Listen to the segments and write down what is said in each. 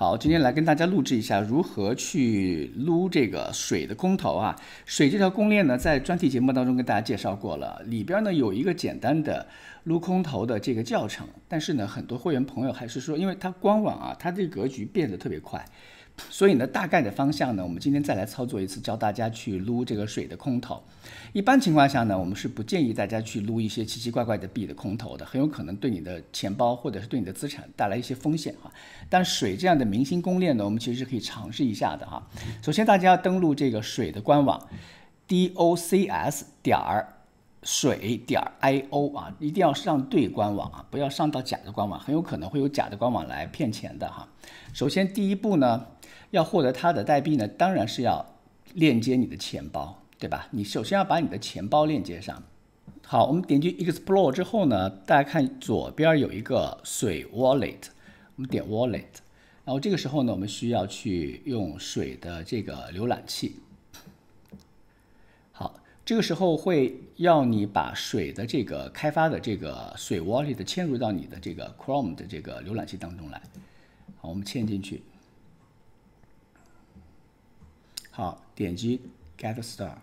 好，今天来跟大家录制一下如何去撸这个水的空头啊。水这条公链呢，在专题节目当中跟大家介绍过了，里边呢有一个简单的撸空头的这个教程，但是呢，很多会员朋友还是说，因为它官网啊，它这个格局变得特别快。所以呢，大概的方向呢，我们今天再来操作一次，教大家去撸这个水的空投。一般情况下呢，我们是不建议大家去撸一些奇奇怪怪的币的空投的，很有可能对你的钱包或者是对你的资产带来一些风险哈。但水这样的明星攻略呢，我们其实是可以尝试一下的哈。首先，大家要登录这个水的官网，docs 点儿水点儿 io 啊，一定要上对官网啊，不要上到假的官网，很有可能会有假的官网来骗钱的哈。首先，第一步呢。要获得它的代币呢，当然是要链接你的钱包，对吧？你首先要把你的钱包链接上。好，我们点击 Explore 之后呢，大家看左边有一个水 Wallet，我们点 Wallet，然后这个时候呢，我们需要去用水的这个浏览器。好，这个时候会要你把水的这个开发的这个水 Wallet 嵌入到你的这个 Chrome 的这个浏览器当中来。好，我们嵌进去。好，点击 Get Start，Create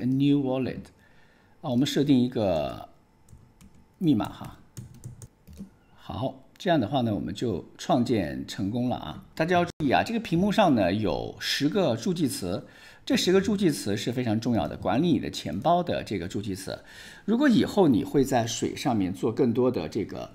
a new wallet。啊，我们设定一个密码哈。好，这样的话呢，我们就创建成功了啊。大家要注意啊，这个屏幕上呢有十个助记词，这十个助记词是非常重要的，管理你的钱包的这个助记词。如果以后你会在水上面做更多的这个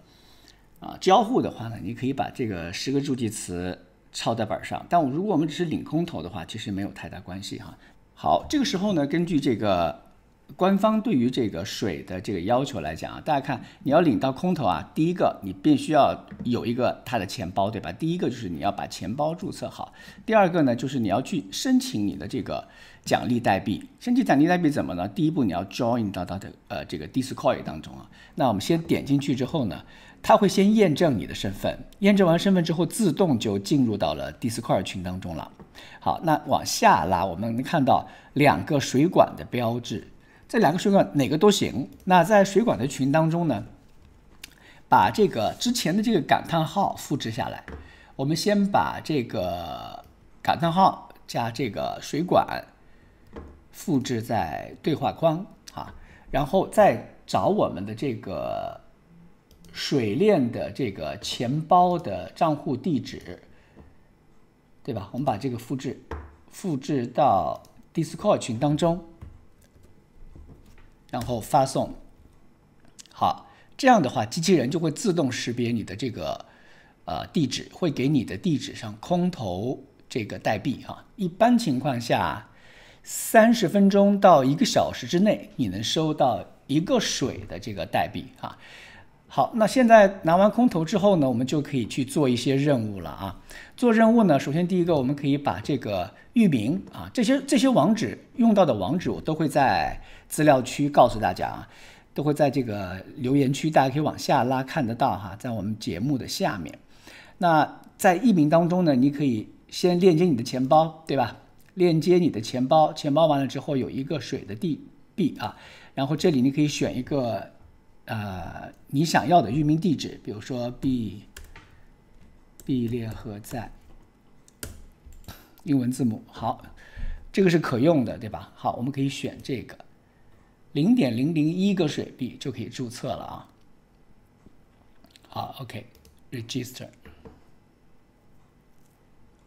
啊交互的话呢，你可以把这个十个助记词。抄在板上，但我如果我们只是领空投的话，其实没有太大关系哈。好，这个时候呢，根据这个。官方对于这个水的这个要求来讲啊，大家看，你要领到空投啊，第一个你必须要有一个他的钱包，对吧？第一个就是你要把钱包注册好。第二个呢，就是你要去申请你的这个奖励代币。申请奖励代币怎么呢？第一步你要 join 到的呃这个 Discord 当中啊。那我们先点进去之后呢，他会先验证你的身份，验证完身份之后，自动就进入到了 Discord 群当中了。好，那往下拉，我们能看到两个水管的标志。这两个水管哪个都行。那在水管的群当中呢，把这个之前的这个感叹号复制下来。我们先把这个感叹号加这个水管，复制在对话框啊，然后再找我们的这个水链的这个钱包的账户地址，对吧？我们把这个复制复制到 Discord 群当中。然后发送，好，这样的话，机器人就会自动识别你的这个呃地址，会给你的地址上空投这个代币啊。一般情况下，三十分钟到一个小时之内，你能收到一个水的这个代币啊。好，那现在拿完空投之后呢，我们就可以去做一些任务了啊。做任务呢，首先第一个，我们可以把这个域名啊，这些这些网址用到的网址，我都会在资料区告诉大家啊，都会在这个留言区，大家可以往下拉看得到哈，在我们节目的下面。那在域名当中呢，你可以先链接你的钱包，对吧？链接你的钱包，钱包完了之后有一个水的 DB 啊，然后这里你可以选一个。呃，你想要的域名地址，比如说 B，B 列何在？英文字母，好，这个是可用的，对吧？好，我们可以选这个，零点零零一个水币就可以注册了啊。好，OK，Register，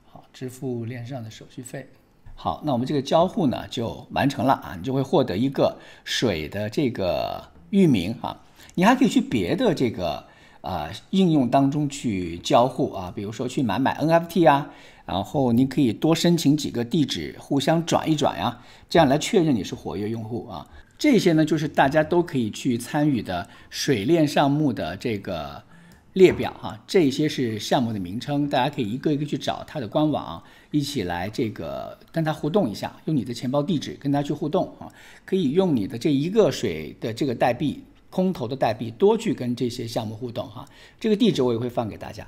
好，支付链上的手续费。好，那我们这个交互呢就完成了啊，你就会获得一个水的这个。域名哈，你还可以去别的这个呃应用当中去交互啊，比如说去买买 NFT 啊，然后你可以多申请几个地址互相转一转呀，这样来确认你是活跃用户啊。这些呢就是大家都可以去参与的水链项目的这个。列表哈，这些是项目的名称，大家可以一个一个去找它的官网，一起来这个跟它互动一下，用你的钱包地址跟它去互动啊，可以用你的这一个水的这个代币，空投的代币多去跟这些项目互动哈，这个地址我也会放给大家。